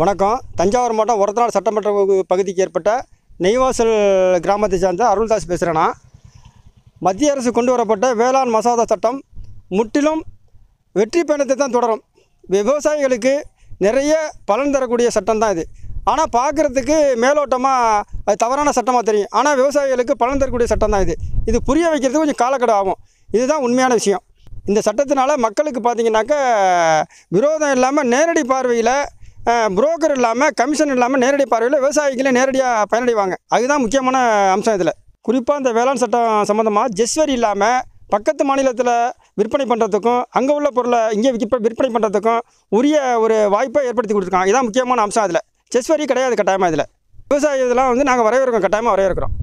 வணக்கம் தஞ்சாவூர் மாவட்டம் ஒரத்தநாடு சட்டமன்ற பகுதிக்கு ஏற்பட்ட நெய்வாசல் கிராமத்தை சேர்ந்த அருள்தாஸ் பேசுகிறேன்னா மத்திய அரசு கொண்டு வரப்பட்ட வேளாண் மசோதா சட்டம் முற்றிலும் வெற்றி பயணத்தை தான் தொடரும் விவசாயிகளுக்கு நிறைய பலன் தரக்கூடிய சட்டம் தான் இது ஆனால் பார்க்குறதுக்கு மேலோட்டமாக அது தவறான சட்டமாக தெரியும் ஆனால் விவசாயிகளுக்கு பலன் தரக்கூடிய சட்டம் தான் இது இது புரிய வைக்கிறதுக்கு கொஞ்சம் காலக்கெடு ஆகும் இதுதான் உண்மையான விஷயம் இந்த சட்டத்தினால் மக்களுக்கு பார்த்திங்கனாக்க விரோதம் இல்லாமல் நேரடி பார்வையில் புரோக்கர் இல்லாமல் கமிஷன் இல்லாமல் நேரடி பார்வையில் விவசாயிகளே நேரடியாக பயனடைவாங்க அதுதான் முக்கியமான அம்சம் இதில் குறிப்பாக இந்த வேளாண் சட்டம் சம்மந்தமாக ஜெஸ்வரி இல்லாமல் பக்கத்து மாநிலத்தில் விற்பனை பண்ணுறதுக்கும் அங்கே உள்ள பொருளை இங்கே விற்ப விற்பனை பண்ணுறதுக்கும் உரிய ஒரு வாய்ப்பை ஏற்படுத்தி கொடுத்துருக்காங்க இதுதான் முக்கியமான அம்சம் அதில் செஸ்வரி கிடையாது கட்டாயமாக இதில் விவசாயி இதெல்லாம் வந்து நாங்கள் வரவேற்கிறோம் கட்டாயமாக வரவேற்கிறோம்